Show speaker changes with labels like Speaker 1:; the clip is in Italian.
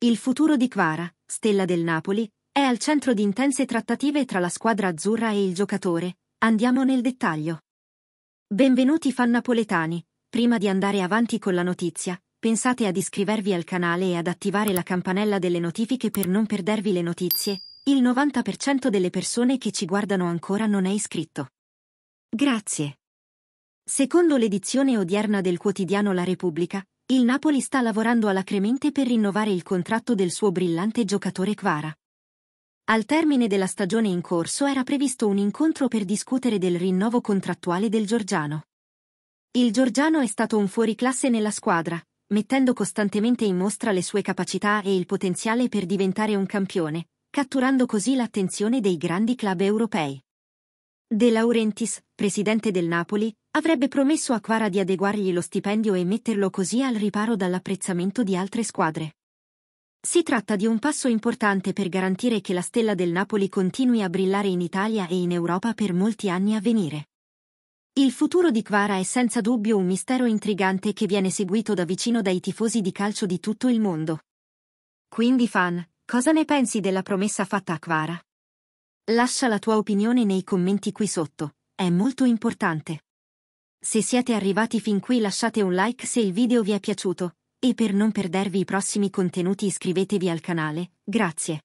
Speaker 1: Il futuro di Quara, stella del Napoli, è al centro di intense trattative tra la squadra azzurra e il giocatore. Andiamo nel dettaglio. Benvenuti fan napoletani. Prima di andare avanti con la notizia, pensate ad iscrivervi al canale e ad attivare la campanella delle notifiche per non perdervi le notizie. Il 90% delle persone che ci guardano ancora non è iscritto. Grazie. Secondo l'edizione odierna del quotidiano La Repubblica, il Napoli sta lavorando alacremente per rinnovare il contratto del suo brillante giocatore Quara. Al termine della stagione in corso era previsto un incontro per discutere del rinnovo contrattuale del Giorgiano. Il Giorgiano è stato un fuoriclasse nella squadra, mettendo costantemente in mostra le sue capacità e il potenziale per diventare un campione, catturando così l'attenzione dei grandi club europei. De Laurentiis, presidente del Napoli, avrebbe promesso a Quara di adeguargli lo stipendio e metterlo così al riparo dall'apprezzamento di altre squadre. Si tratta di un passo importante per garantire che la stella del Napoli continui a brillare in Italia e in Europa per molti anni a venire. Il futuro di Quara è senza dubbio un mistero intrigante che viene seguito da vicino dai tifosi di calcio di tutto il mondo. Quindi fan, cosa ne pensi della promessa fatta a Quara? Lascia la tua opinione nei commenti qui sotto, è molto importante. Se siete arrivati fin qui lasciate un like se il video vi è piaciuto, e per non perdervi i prossimi contenuti iscrivetevi al canale, grazie.